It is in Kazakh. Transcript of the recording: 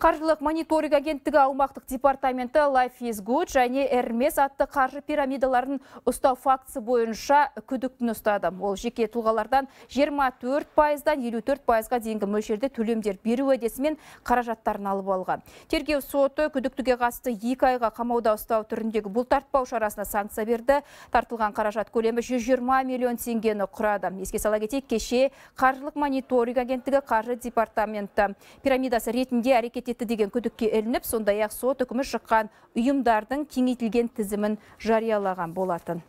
Қаржылық мониторинг агенттігі аумақтық департаменті Life is Good және Hermes атты қаржы пирамидаларын ұстау фактісі бойынша күдіктіні ұстады. Ол жеке тұлғалардан 24 пайыздан 54 пайызға дейінгі мөлшерде төлемдер беру уәдесімен қаражаттарын алып алған. Тергеу соты күдіктіге қатысты екі айға қамауда ұстау түріндегі бұлтартпау шарасына санкция берді. Тартылған қаражат көлемі 120 миллион теңгені құрады. Еске сала кетейік, кеше қаржылық мониторинг агенттігі қаржы департаменті пирамидасы ретінде әрекет етті деген күдікке ілініп сондай ақ сот үкімі шыққан ұйымдардың кеңейтілген тізімін жариялаған болатын